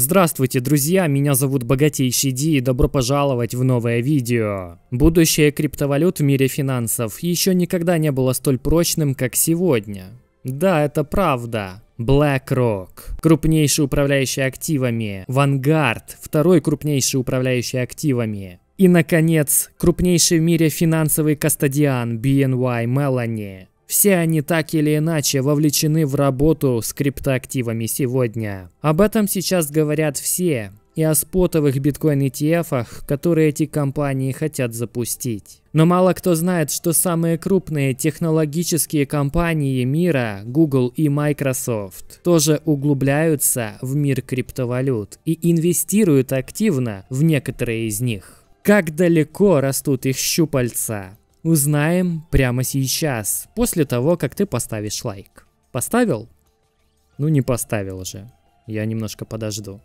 Здравствуйте, друзья, меня зовут Богатейший Ди и добро пожаловать в новое видео. Будущее криптовалют в мире финансов еще никогда не было столь прочным, как сегодня. Да, это правда. BlackRock, крупнейший управляющий активами, Vanguard, второй крупнейший управляющий активами, и, наконец, крупнейший в мире финансовый кастодиан BNY Mellon. Все они так или иначе вовлечены в работу с криптоактивами сегодня. Об этом сейчас говорят все, и о спотовых биткоин-ETF, которые эти компании хотят запустить. Но мало кто знает, что самые крупные технологические компании мира, Google и Microsoft, тоже углубляются в мир криптовалют и инвестируют активно в некоторые из них. Как далеко растут их щупальца? узнаем прямо сейчас, после того, как ты поставишь лайк. Поставил? Ну не поставил же. Я немножко подожду.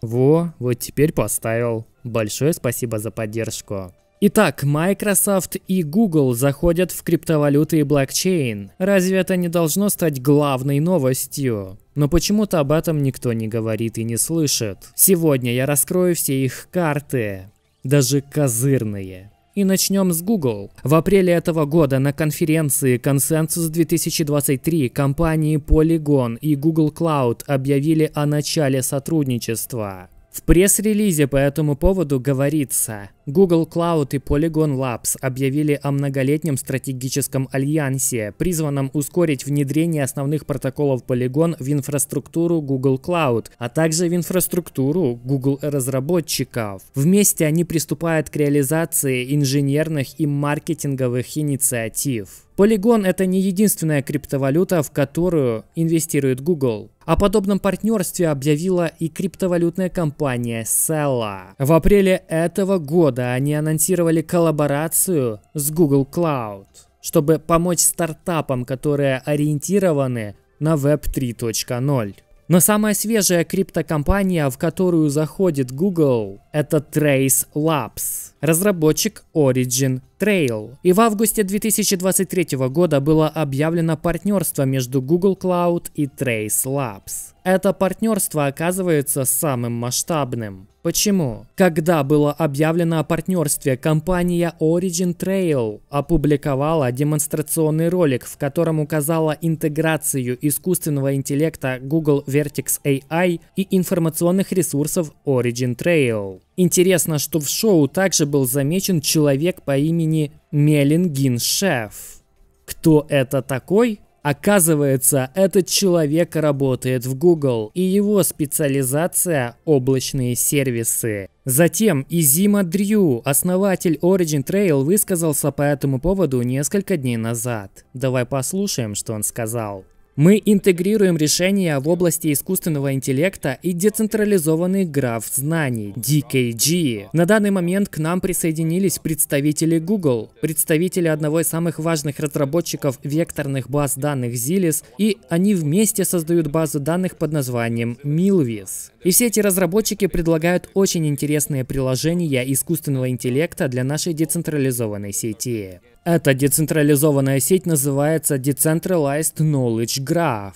Во, вот теперь поставил. Большое спасибо за поддержку. Итак, Microsoft и Google заходят в криптовалюты и блокчейн. Разве это не должно стать главной новостью? Но почему-то об этом никто не говорит и не слышит. Сегодня я раскрою все их карты, даже козырные. И начнем с Google. В апреле этого года на конференции Consensus 2023 компании Polygon и Google Cloud объявили о начале сотрудничества. В пресс-релизе по этому поводу говорится – Google Cloud и Polygon Labs объявили о многолетнем стратегическом альянсе, призванном ускорить внедрение основных протоколов Polygon в инфраструктуру Google Cloud, а также в инфраструктуру Google разработчиков. Вместе они приступают к реализации инженерных и маркетинговых инициатив. Polygon это не единственная криптовалюта, в которую инвестирует Google. О подобном партнерстве объявила и криптовалютная компания Sella. В апреле этого года года они анонсировали коллаборацию с Google Cloud, чтобы помочь стартапам, которые ориентированы на Web 3.0. Но самая свежая криптокомпания, в которую заходит Google, это Trace Labs – разработчик Origin Trail. И в августе 2023 года было объявлено партнерство между Google Cloud и Trace Labs. Это партнерство оказывается самым масштабным. Почему? Когда было объявлено о партнерстве, компания Origin Trail опубликовала демонстрационный ролик, в котором указала интеграцию искусственного интеллекта Google Vertex AI и информационных ресурсов Origin Trail. Интересно, что в шоу также был замечен человек по имени Мелингин Шеф. Кто это такой? Оказывается, этот человек работает в Google, и его специализация – облачные сервисы. Затем Изима Дрю, основатель Origin Trail, высказался по этому поводу несколько дней назад. Давай послушаем, что он сказал. Мы интегрируем решения в области искусственного интеллекта и децентрализованный граф знаний, DKG. На данный момент к нам присоединились представители Google, представители одного из самых важных разработчиков векторных баз данных Zilis, и они вместе создают базу данных под названием Milvis. И все эти разработчики предлагают очень интересные приложения искусственного интеллекта для нашей децентрализованной сети. Эта децентрализованная сеть называется Decentralized Knowledge Graph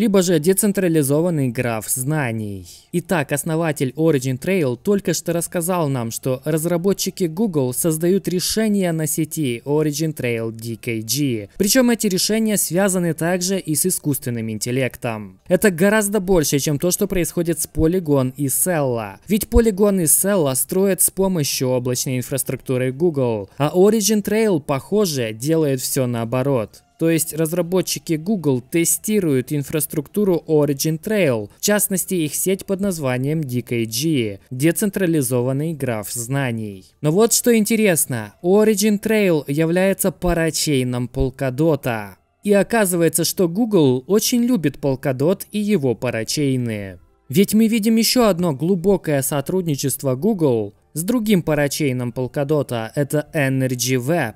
либо же децентрализованный граф знаний. Итак, основатель Origin Trail только что рассказал нам, что разработчики Google создают решения на сети Origin Trail DKG. Причем эти решения связаны также и с искусственным интеллектом. Это гораздо больше, чем то, что происходит с Polygon и Sella. Ведь Polygon и Sella строят с помощью облачной инфраструктуры Google, а Origin Trail, похоже, делает все наоборот. То есть разработчики Google тестируют инфраструктуру Origin Trail, в частности их сеть под названием DKG – децентрализованный граф знаний. Но вот что интересно, Origin Trail является парачейном полкадота, И оказывается, что Google очень любит полкадот и его парачейны. Ведь мы видим еще одно глубокое сотрудничество Google с другим парачейном полкадота, это Energy Web.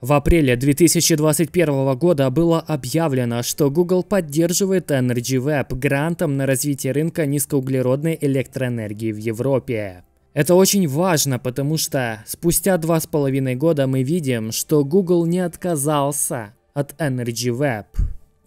В апреле 2021 года было объявлено, что Google поддерживает Energy Web грантом на развитие рынка низкоуглеродной электроэнергии в Европе. Это очень важно, потому что спустя два с половиной года мы видим, что Google не отказался от Energy Web.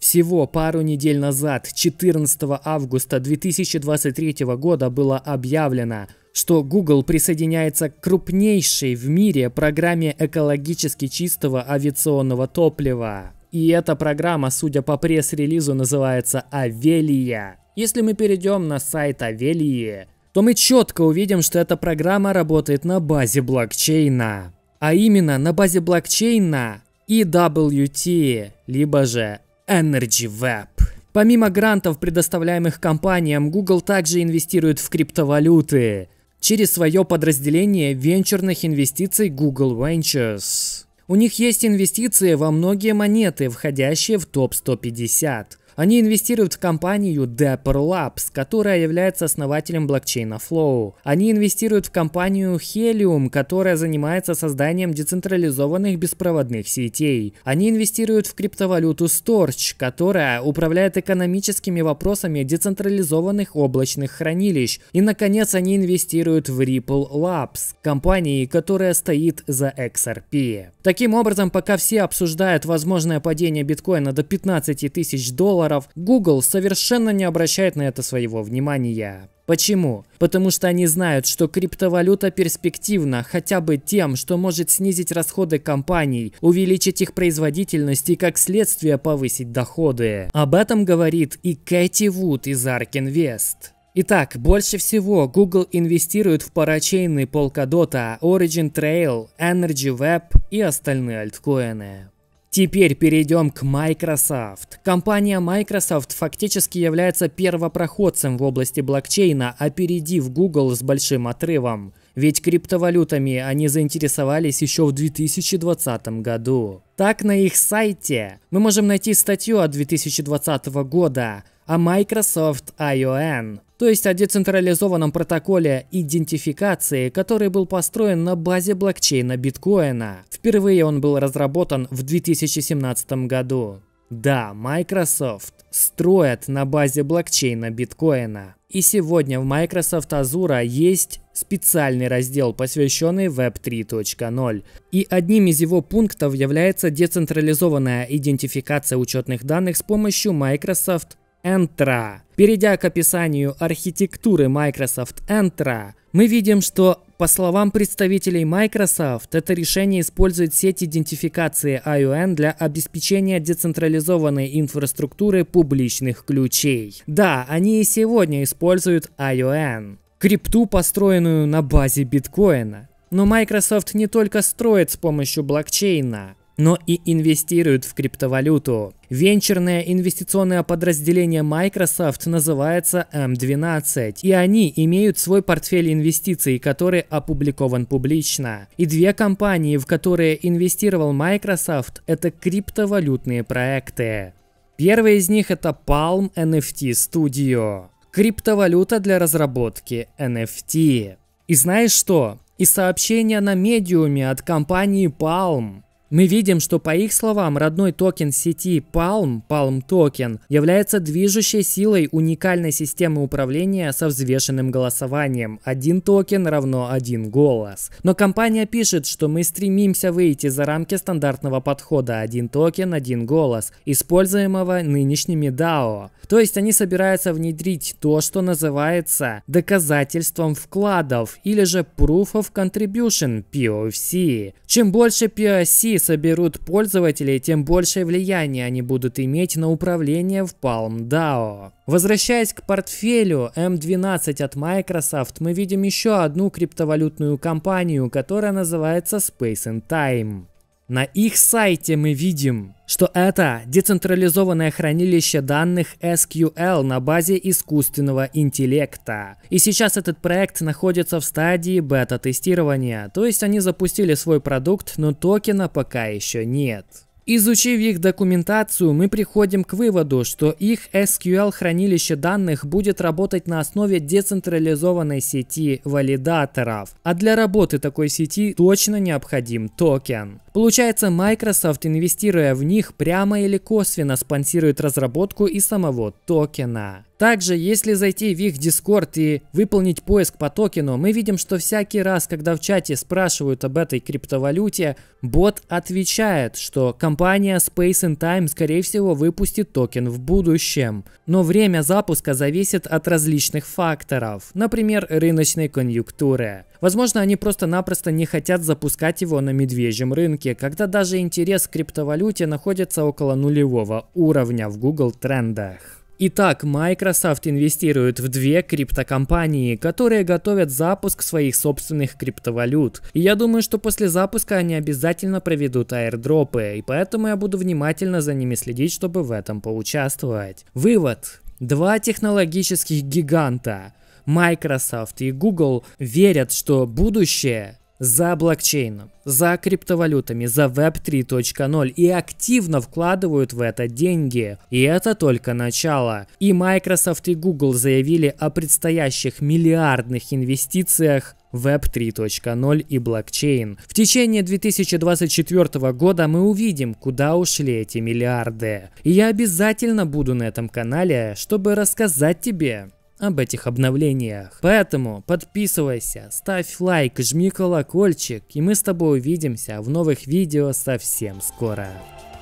Всего пару недель назад, 14 августа 2023 года, было объявлено, что Google присоединяется к крупнейшей в мире программе экологически чистого авиационного топлива. И эта программа, судя по пресс-релизу, называется «Авелия». Если мы перейдем на сайт Авелии, то мы четко увидим, что эта программа работает на базе блокчейна. А именно на базе блокчейна EWT, либо же Energy Web. Помимо грантов, предоставляемых компаниям, Google также инвестирует в криптовалюты через свое подразделение венчурных инвестиций Google Ventures. У них есть инвестиции во многие монеты, входящие в топ-150. Они инвестируют в компанию Dapper Labs, которая является основателем блокчейна Flow. Они инвестируют в компанию Helium, которая занимается созданием децентрализованных беспроводных сетей. Они инвестируют в криптовалюту Storch, которая управляет экономическими вопросами децентрализованных облачных хранилищ. И, наконец, они инвестируют в Ripple Labs, компании, которая стоит за XRP. Таким образом, пока все обсуждают возможное падение биткоина до 15 тысяч долларов, долларов, Google совершенно не обращает на это своего внимания. Почему? Потому что они знают, что криптовалюта перспективна хотя бы тем, что может снизить расходы компаний, увеличить их производительность и как следствие повысить доходы. Об этом говорит и Кэти Вуд из Ark Invest. Итак, больше всего Google инвестирует в парачейны Polkadot, Origin Trail, Energy Web и остальные альткоины. Теперь перейдем к Microsoft. Компания Microsoft фактически является первопроходцем в области блокчейна, опередив Google с большим отрывом. Ведь криптовалютами они заинтересовались еще в 2020 году. Так, на их сайте мы можем найти статью от 2020 года, а Microsoft ION, то есть о децентрализованном протоколе идентификации, который был построен на базе блокчейна биткоина. Впервые он был разработан в 2017 году. Да, Microsoft строят на базе блокчейна биткоина. И сегодня в Microsoft Azure есть специальный раздел, посвященный Web 3.0. И одним из его пунктов является децентрализованная идентификация учетных данных с помощью Microsoft Entra. Перейдя к описанию архитектуры Microsoft Entra, мы видим, что по словам представителей Microsoft, это решение использует сеть идентификации ION для обеспечения децентрализованной инфраструктуры публичных ключей. Да, они и сегодня используют ION. Крипту, построенную на базе биткоина. Но Microsoft не только строит с помощью блокчейна но и инвестируют в криптовалюту. Венчурное инвестиционное подразделение Microsoft называется M12, эм и они имеют свой портфель инвестиций, который опубликован публично. И две компании, в которые инвестировал Microsoft, это криптовалютные проекты. Первый из них это Palm NFT Studio. Криптовалюта для разработки NFT. И знаешь что? И сообщение на медиуме от компании Palm мы видим, что по их словам родной токен сети Palm, Palm Token, является движущей силой уникальной системы управления со взвешенным голосованием. Один токен равно один голос. Но компания пишет, что мы стремимся выйти за рамки стандартного подхода один токен, один голос, используемого нынешними DAO. То есть они собираются внедрить то, что называется доказательством вкладов или же Proof of Contribution POC. Чем больше POC соберут пользователей, тем большее влияние они будут иметь на управление в Palm DAO. Возвращаясь к портфелю M12 от Microsoft, мы видим еще одну криптовалютную компанию, которая называется Space and Time. На их сайте мы видим, что это децентрализованное хранилище данных SQL на базе искусственного интеллекта. И сейчас этот проект находится в стадии бета-тестирования, то есть они запустили свой продукт, но токена пока еще нет. Изучив их документацию, мы приходим к выводу, что их SQL-хранилище данных будет работать на основе децентрализованной сети валидаторов, а для работы такой сети точно необходим токен. Получается, Microsoft, инвестируя в них, прямо или косвенно спонсирует разработку и самого токена. Также, если зайти в их Discord и выполнить поиск по токену, мы видим, что всякий раз, когда в чате спрашивают об этой криптовалюте, бот отвечает, что компания Space and Time, скорее всего, выпустит токен в будущем. Но время запуска зависит от различных факторов, например, рыночной конъюнктуры. Возможно, они просто-напросто не хотят запускать его на медвежьем рынке, когда даже интерес к криптовалюте находится около нулевого уровня в Google трендах. Итак, Microsoft инвестирует в две криптокомпании, которые готовят запуск своих собственных криптовалют. И я думаю, что после запуска они обязательно проведут аирдропы, и поэтому я буду внимательно за ними следить, чтобы в этом поучаствовать. Вывод. Два технологических гиганта Microsoft и Google верят, что будущее за блокчейном, за криптовалютами, за Web 3.0 и активно вкладывают в это деньги. И это только начало. И Microsoft и Google заявили о предстоящих миллиардных инвестициях Web 3.0 и блокчейн. В течение 2024 года мы увидим, куда ушли эти миллиарды. И я обязательно буду на этом канале, чтобы рассказать тебе, об этих обновлениях. Поэтому подписывайся, ставь лайк, жми колокольчик, и мы с тобой увидимся в новых видео совсем скоро.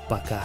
Пока.